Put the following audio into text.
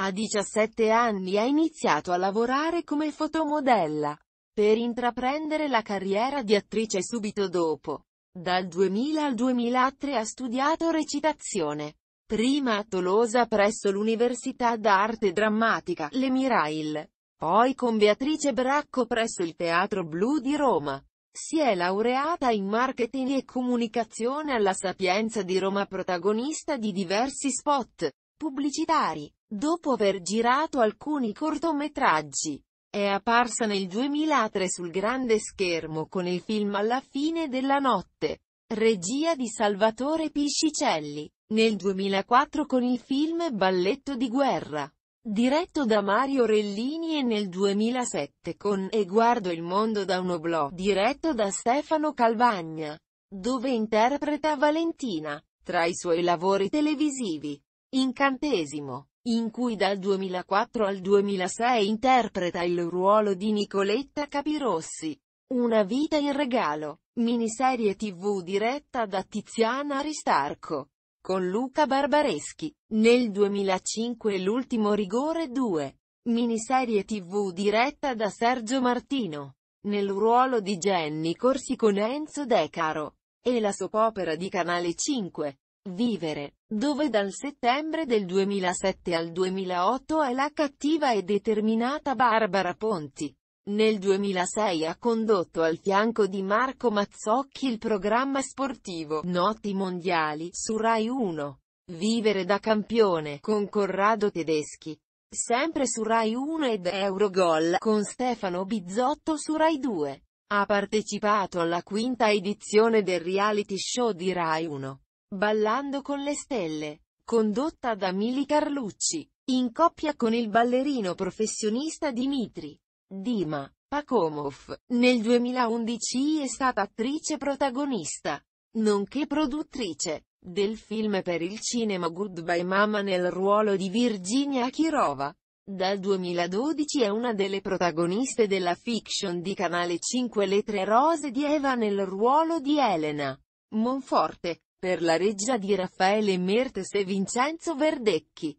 A 17 anni ha iniziato a lavorare come fotomodella, per intraprendere la carriera di attrice subito dopo. Dal 2000 al 2003 ha studiato recitazione, prima a Tolosa presso l'Università d'Arte Drammatica, Le Mirail, poi con Beatrice Bracco presso il Teatro Blu di Roma. Si è laureata in marketing e comunicazione alla Sapienza di Roma protagonista di diversi spot pubblicitari. Dopo aver girato alcuni cortometraggi, è apparsa nel 2003 sul grande schermo con il film Alla fine della notte, regia di Salvatore Piscicelli, nel 2004 con il film Balletto di guerra, diretto da Mario Rellini e nel 2007 con E guardo il mondo da un oblò, diretto da Stefano Calvagna, dove interpreta Valentina, tra i suoi lavori televisivi. Incantesimo, in cui dal 2004 al 2006 interpreta il ruolo di Nicoletta Capirossi. Una vita in regalo, miniserie tv diretta da Tiziana Aristarco. Con Luca Barbareschi, nel 2005 L'ultimo rigore 2. Miniserie tv diretta da Sergio Martino. Nel ruolo di Jenny Corsi con Enzo Decaro. E la soap opera di Canale 5. Vivere, dove dal settembre del 2007 al 2008 è la cattiva e determinata Barbara Ponti. Nel 2006 ha condotto al fianco di Marco Mazzocchi il programma sportivo Noti Mondiali su Rai 1. Vivere da campione con Corrado Tedeschi. Sempre su Rai 1 ed Eurogol con Stefano Bizzotto su Rai 2. Ha partecipato alla quinta edizione del reality show di Rai 1. Ballando con le stelle, condotta da Mili Carlucci, in coppia con il ballerino professionista Dimitri Dima Pakomov, nel 2011 è stata attrice protagonista, nonché produttrice, del film per il cinema Goodbye Mama nel ruolo di Virginia Kirova. Dal 2012 è una delle protagoniste della fiction di Canale 5 Le Tre Rose di Eva nel ruolo di Elena Monforte, per la regia di Raffaele Mertes e Vincenzo Verdecchi.